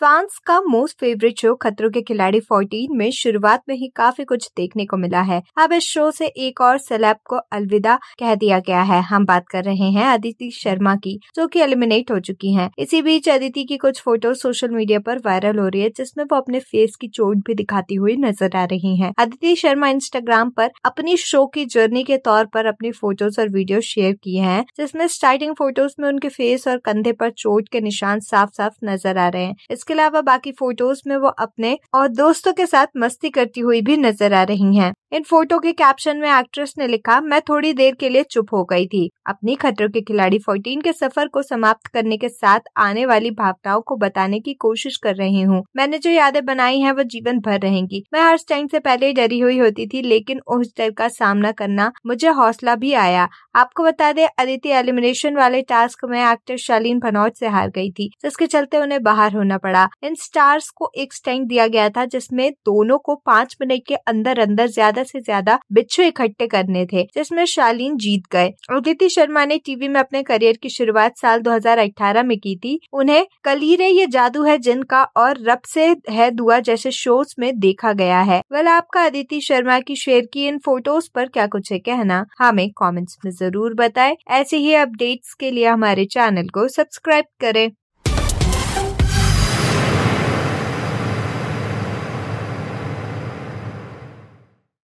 Fans का most favourite show खतरों के खिलाड़ी 14 में शुरुआत में ही काफी कुछ देखने को मिला है अब इस शो से एक और सेलेब को अलविदा कह दिया गया है हम बात कर रहे हैं अदिति शर्मा की जो कि एलिमिनेट हो चुकी हैं। इसी बीच अदिति की कुछ फोटो सोशल मीडिया पर वायरल हो रही है जिसमें वो अपने फेस की चोट भी दिखाती हुई नजर आ रही है अदिति शर्मा इंस्टाग्राम पर अपनी शो की जर्नी के तौर पर अपनी फोटोज और वीडियो शेयर किए हैं जिसमे स्टार्टिंग फोटोज में उनके फेस और कंधे पर चोट के निशान साफ साफ नजर आ रहे हैं इसके अलावा बाकी फोटोज में वो अपने और दोस्तों के साथ मस्ती करती हुई भी नजर आ रही हैं। इन फोटो के कैप्शन में एक्ट्रेस ने लिखा मैं थोड़ी देर के लिए चुप हो गई थी अपनी खतरों के खिलाड़ी 14 के सफर को समाप्त करने के साथ आने वाली भावनाओं को बताने की कोशिश कर रही हूँ मैंने जो यादें बनाई है वो जीवन भर रहेंगी मैं हर स्टैंड से पहले डरी हुई होती थी लेकिन उस डर का सामना करना मुझे हौसला भी आया आपको बता दे अदिति एलिमिनेशन वाले टास्क में एक्टर शालीन भनौज से हार गई थी जिसके चलते उन्हें बाहर होना पड़ा इन स्टार्स को एक स्टैंड दिया गया था जिसमें दोनों को पाँच मिनट के अंदर अंदर ज्यादा से ज्यादा बिच्छू इकट्ठे करने थे जिसमें शालीन जीत गए अदिति शर्मा ने टीवी में अपने करियर की शुरुआत साल 2018 में की थी उन्हें कलीरे ये जादू है जिनका और रब से है दुआ जैसे शोज में देखा गया है वेल आपका अदिति शर्मा की शेयर की इन फोटोज पर क्या कुछ है कहना हाँ, हमें कमेंट्स में जरूर बताएं ऐसे ही अपडेट्स के लिए हमारे चैनल को सब्सक्राइब करें